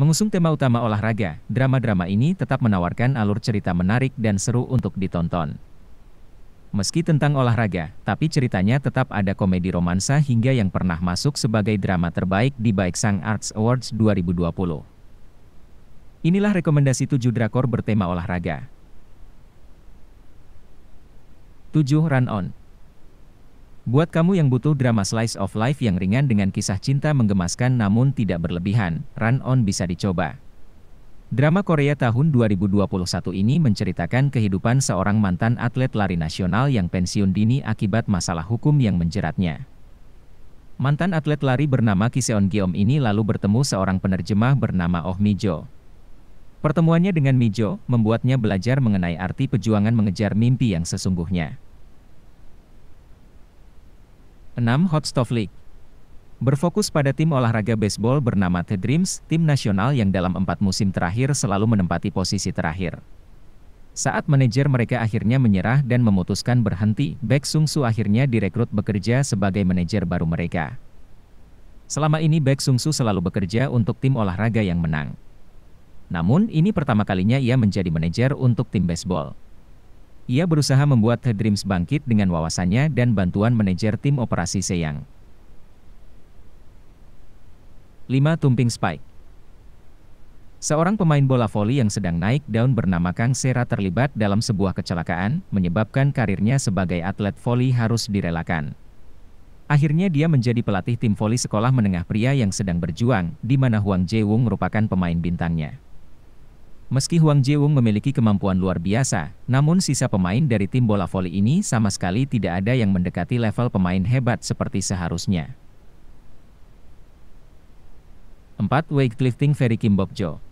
Mengusung tema utama olahraga, drama-drama ini tetap menawarkan alur cerita menarik dan seru untuk ditonton. Meski tentang olahraga, tapi ceritanya tetap ada komedi romansa hingga yang pernah masuk sebagai drama terbaik di Baik Sang Arts Awards 2020. Inilah rekomendasi tujuh drakor bertema olahraga. 7 Run On Buat kamu yang butuh drama slice of life yang ringan dengan kisah cinta menggemaskan namun tidak berlebihan, Run On bisa dicoba. Drama Korea tahun 2021 ini menceritakan kehidupan seorang mantan atlet lari nasional yang pensiun dini akibat masalah hukum yang menjeratnya. Mantan atlet lari bernama Kiseon Geom ini lalu bertemu seorang penerjemah bernama Oh Mijo. Pertemuannya dengan Mijo membuatnya belajar mengenai arti pejuangan mengejar mimpi yang sesungguhnya. 6. Hot Stove League Berfokus pada tim olahraga baseball bernama The Dreams, tim nasional yang dalam empat musim terakhir selalu menempati posisi terakhir. Saat manajer mereka akhirnya menyerah dan memutuskan berhenti, Baek Sung Su akhirnya direkrut bekerja sebagai manajer baru mereka. Selama ini Baek Sung Su selalu bekerja untuk tim olahraga yang menang. Namun, ini pertama kalinya ia menjadi manajer untuk tim baseball. Ia berusaha membuat The Dreams bangkit dengan wawasannya dan bantuan manajer tim operasi Seyang. 5. Tumping Spike Seorang pemain bola voli yang sedang naik daun bernama Kang Sera terlibat dalam sebuah kecelakaan, menyebabkan karirnya sebagai atlet voli harus direlakan. Akhirnya dia menjadi pelatih tim voli sekolah menengah pria yang sedang berjuang, di mana Huang jae Wung merupakan pemain bintangnya. Meski Huang Jiwung memiliki kemampuan luar biasa, namun sisa pemain dari tim bola voli ini sama sekali tidak ada yang mendekati level pemain hebat seperti seharusnya. 4. Weightlifting Ferry Kim Jo.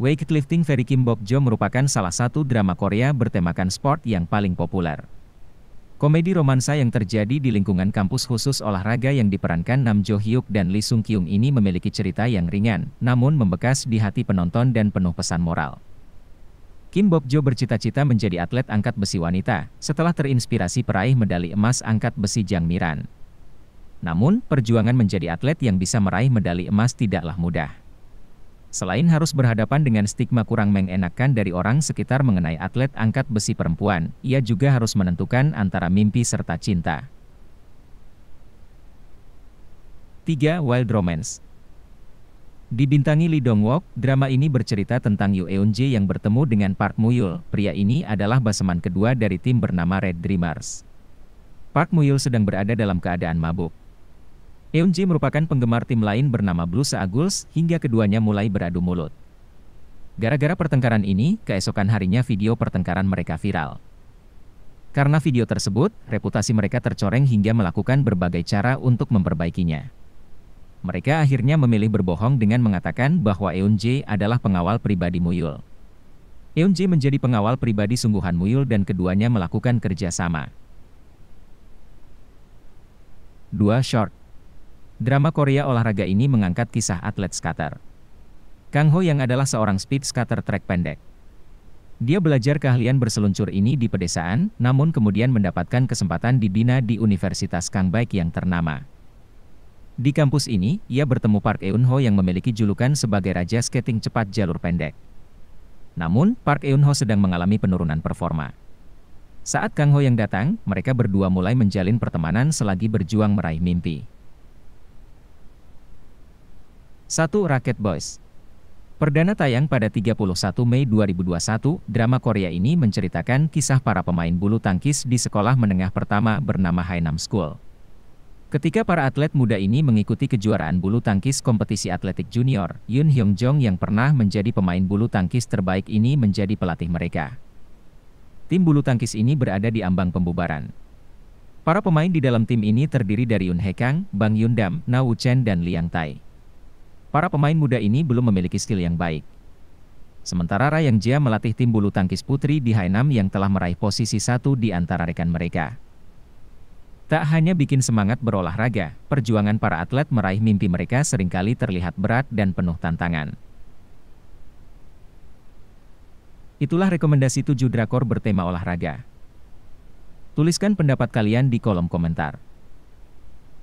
Weightlifting Ferry Kim Bokjo merupakan salah satu drama Korea bertemakan sport yang paling populer. Komedi romansa yang terjadi di lingkungan kampus khusus olahraga yang diperankan Nam Jo Hyuk dan Lee Sung Kyung ini memiliki cerita yang ringan, namun membekas di hati penonton dan penuh pesan moral. Kim Bob Jo bercita-cita menjadi atlet angkat besi wanita, setelah terinspirasi peraih medali emas angkat besi Jang Miran. Namun, perjuangan menjadi atlet yang bisa meraih medali emas tidaklah mudah. Selain harus berhadapan dengan stigma kurang mengenakan dari orang sekitar mengenai atlet angkat besi perempuan, ia juga harus menentukan antara mimpi serta cinta. 3. Wild Romance Dibintangi Lee Dong Wook, drama ini bercerita tentang Yoo Eun Jae yang bertemu dengan Park Muyul. Yul. Pria ini adalah baseman kedua dari tim bernama Red Dreamers. Park Muyul Yul sedang berada dalam keadaan mabuk. Eunji merupakan penggemar tim lain bernama Blue Saaguls hingga keduanya mulai beradu mulut. Gara-gara pertengkaran ini, keesokan harinya video pertengkaran mereka viral. Karena video tersebut, reputasi mereka tercoreng hingga melakukan berbagai cara untuk memperbaikinya. Mereka akhirnya memilih berbohong dengan mengatakan bahwa Eunji adalah pengawal pribadi Muyul. Eunji menjadi pengawal pribadi sungguhan Muyul dan keduanya melakukan kerjasama. 2. Short Drama Korea olahraga ini mengangkat kisah atlet skater. Kang Ho yang adalah seorang speed skater trek pendek. Dia belajar keahlian berseluncur ini di pedesaan, namun kemudian mendapatkan kesempatan dibina di Universitas Kang Baik yang ternama. Di kampus ini, ia bertemu Park Eun Ho yang memiliki julukan sebagai Raja Skating Cepat Jalur Pendek. Namun, Park Eun Ho sedang mengalami penurunan performa. Saat Kang Ho yang datang, mereka berdua mulai menjalin pertemanan selagi berjuang meraih mimpi. 1. Racket Boys Perdana tayang pada 31 Mei 2021, drama Korea ini menceritakan kisah para pemain bulu tangkis di sekolah menengah pertama bernama Hainam School. Ketika para atlet muda ini mengikuti kejuaraan bulu tangkis kompetisi atletik junior, Yun Hyung Jong yang pernah menjadi pemain bulu tangkis terbaik ini menjadi pelatih mereka. Tim bulu tangkis ini berada di ambang pembubaran. Para pemain di dalam tim ini terdiri dari Yun Hee-kang, Bang yoon Dam, Na Woo Chen dan Liang Tai. Para pemain muda ini belum memiliki skill yang baik. Sementara Rayang Jia melatih tim bulu tangkis putri di Hainam yang telah meraih posisi satu di antara rekan mereka. Tak hanya bikin semangat berolahraga, perjuangan para atlet meraih mimpi mereka seringkali terlihat berat dan penuh tantangan. Itulah rekomendasi tujuh drakor bertema olahraga. Tuliskan pendapat kalian di kolom komentar.